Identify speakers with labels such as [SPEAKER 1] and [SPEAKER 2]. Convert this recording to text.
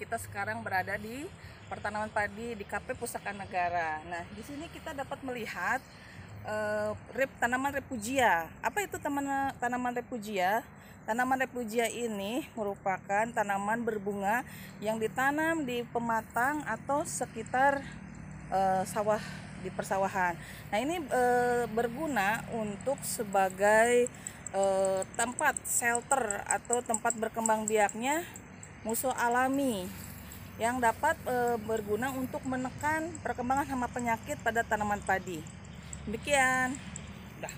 [SPEAKER 1] kita sekarang berada di pertanaman padi di KP Pusaka Negara. Nah, di sini kita dapat melihat uh, tanaman repugia. Apa itu tanaman tanaman repugia? Tanaman repugia ini merupakan tanaman berbunga yang ditanam di pematang atau sekitar uh, sawah di persawahan. Nah, ini uh, berguna untuk sebagai tempat shelter atau tempat berkembang biaknya musuh alami yang dapat e, berguna untuk menekan perkembangan hama penyakit pada tanaman padi. Demikian.
[SPEAKER 2] Dah.